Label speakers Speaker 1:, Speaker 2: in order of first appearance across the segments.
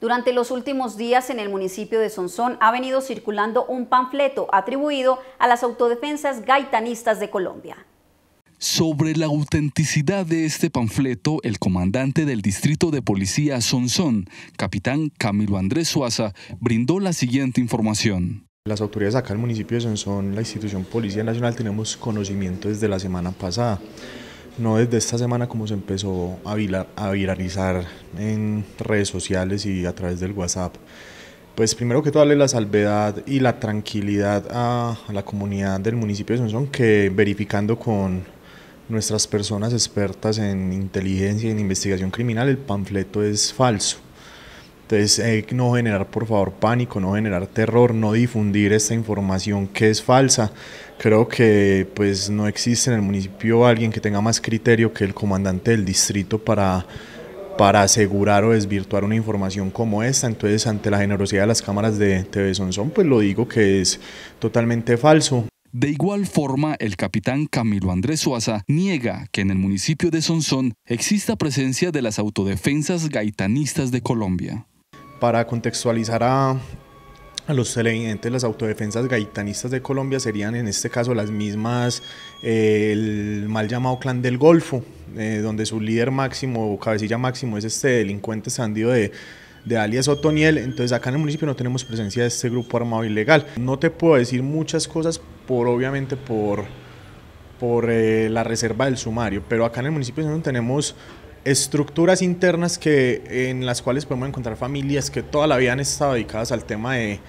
Speaker 1: Durante los últimos días en el municipio de Sonsón ha venido circulando un panfleto atribuido a las autodefensas gaitanistas de Colombia. Sobre la autenticidad de este panfleto, el comandante del Distrito de Policía Sonsón, capitán Camilo Andrés Suaza, brindó la siguiente información. Las autoridades acá
Speaker 2: el municipio de Sonsón, la institución Policía Nacional, tenemos conocimiento desde la semana pasada no desde esta semana como se empezó a, viralizar en redes sociales y a través del WhatsApp. Pues primero que todo darle la salvedad y la tranquilidad a, la comunidad del municipio de Sonsón que verificando con nuestras personas expertas en inteligencia y en investigación criminal el panfleto es falso. Entonces, eh, no generar, por favor, pánico, no generar terror, no difundir esta información que es falsa. Creo que pues no existe en el municipio alguien que tenga más criterio que el comandante del distrito para para asegurar o desvirtuar una información como esta. Entonces, ante la generosidad de las cámaras de TV Sonsón, pues lo digo que es totalmente falso. De igual forma, el capitán Camilo Andrés Suaza niega
Speaker 1: que en el municipio de Sonsón exista presencia de las autodefensas gaitanistas de Colombia.
Speaker 2: Para contextualizar a, los televidentes, las autodefensas gaitanistas de Colombia serían en este caso las mismas, eh, el mal llamado clan del Golfo, eh, donde su líder máximo o cabecilla máximo es este delincuente sandido de, alias Otoniel. Entonces acá en el municipio no tenemos presencia de este grupo armado ilegal. No te puedo decir muchas cosas por obviamente por por eh, la reserva del sumario, pero acá en el municipio no tenemos estructuras internas que, en las cuales podemos encontrar familias que toda la vida han estado dedicadas al tema de,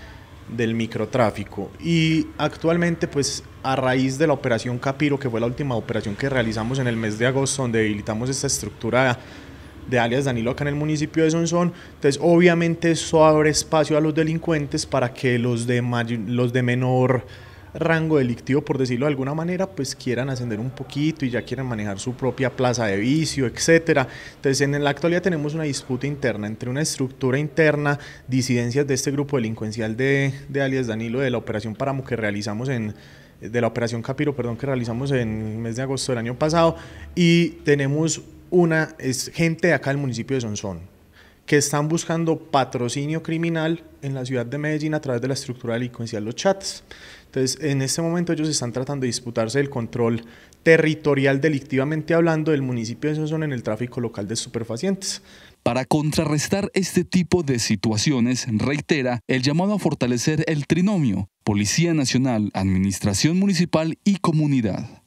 Speaker 2: del microtráfico. Y actualmente, pues a raíz de la operación Capiro, que fue la última operación que realizamos en el mes de agosto, donde debilitamos esta estructura de alias Danilo acá en el municipio de Sonsón. Entonces, obviamente eso abre espacio a los delincuentes para que los de, los de menor rango delictivo, por decirlo de alguna manera, pues quieran ascender un poquito y ya quieran manejar su propia plaza de vicio, etcétera. Entonces, en la actualidad tenemos una disputa interna entre una estructura interna, disidencias de este grupo delincuencial de, alias Danilo, de la operación Páramo que realizamos en de la operación Capiro, perdón, que realizamos en el mes de agosto del año pasado, y tenemos una es gente de acá del municipio de Sonsón, que están buscando patrocinio criminal en la ciudad de Medellín a través de la estructura delincuencial Los chats. Entonces, en este momento ellos están tratando de disputarse el control territorial delictivamente hablando del municipio de Sosón en el tráfico local de superfacientes. Para contrarrestar este
Speaker 1: tipo de situaciones, reitera el llamado a fortalecer el trinomio Policía Nacional, Administración Municipal y Comunidad.